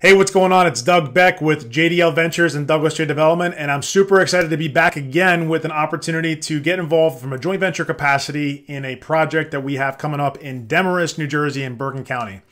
Hey, what's going on? It's Doug Beck with JDL Ventures and Douglas J Development, and I'm super excited to be back again with an opportunity to get involved from a joint venture capacity in a project that we have coming up in Demarest, New Jersey, in Bergen County.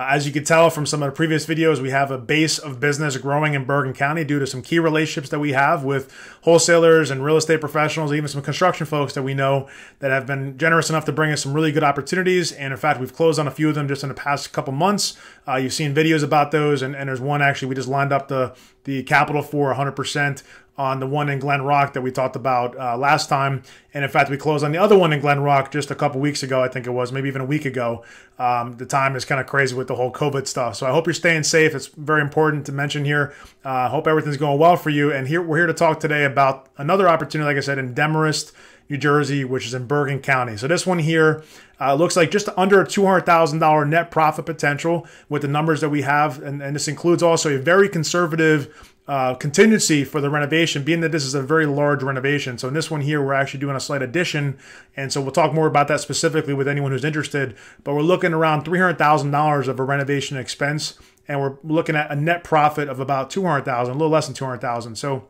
Uh, as you can tell from some of the previous videos, we have a base of business growing in Bergen County due to some key relationships that we have with wholesalers and real estate professionals, even some construction folks that we know that have been generous enough to bring us some really good opportunities. And in fact, we've closed on a few of them just in the past couple months. Uh, you've seen videos about those, and, and there's one actually we just lined up the the capital for 100% on the one in Glen Rock that we talked about uh, last time. And in fact, we closed on the other one in Glen Rock just a couple weeks ago, I think it was, maybe even a week ago. Um, the time is kind of crazy with the whole COVID stuff. So I hope you're staying safe. It's very important to mention here. I uh, hope everything's going well for you. And here we're here to talk today about another opportunity, like I said, in Demarest. New Jersey, which is in Bergen County. So this one here uh, looks like just under a $200,000 net profit potential with the numbers that we have. And, and this includes also a very conservative uh, contingency for the renovation, being that this is a very large renovation. So in this one here, we're actually doing a slight addition, and so we'll talk more about that specifically with anyone who's interested. But we're looking around three hundred thousand dollars of a renovation expense, and we're looking at a net profit of about two hundred thousand, a little less than two hundred thousand. So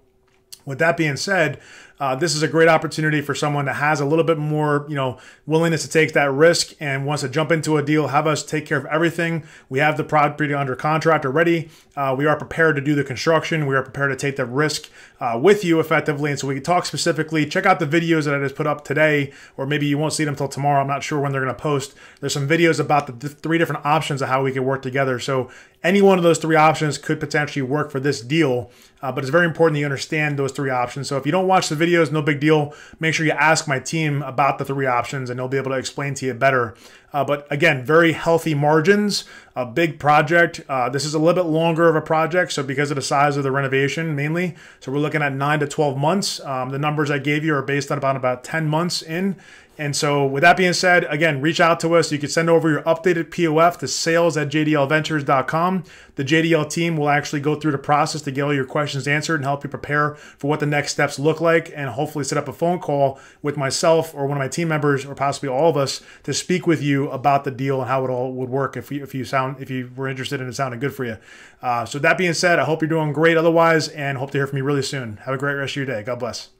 with that being said, uh, this is a great opportunity for someone that has a little bit more, you know, willingness to take that risk and wants to jump into a deal. Have us take care of everything. We have the property under contract already. Uh, we are prepared to do the construction. We are prepared to take the risk uh, with you effectively. And so we can talk specifically. Check out the videos that I just put up today, or maybe you won't see them until tomorrow. I'm not sure when they're going to post. There's some videos about the th three different options of how we can work together. So any one of those three options could potentially work for this deal, uh, but it's very important that you understand those three options. So if you don't watch the video, videos, no big deal. Make sure you ask my team about the three options and they'll be able to explain to you better uh, but again, very healthy margins, a big project. Uh, this is a little bit longer of a project. So because of the size of the renovation mainly, so we're looking at nine to 12 months. Um, the numbers I gave you are based on about, about 10 months in. And so with that being said, again, reach out to us. You can send over your updated POF to sales at jdlventures.com. The JDL team will actually go through the process to get all your questions answered and help you prepare for what the next steps look like and hopefully set up a phone call with myself or one of my team members or possibly all of us to speak with you you about the deal and how it all would work if you if you sound if you were interested in it sounding good for you. Uh, so that being said, I hope you're doing great. Otherwise, and hope to hear from you really soon. Have a great rest of your day. God bless.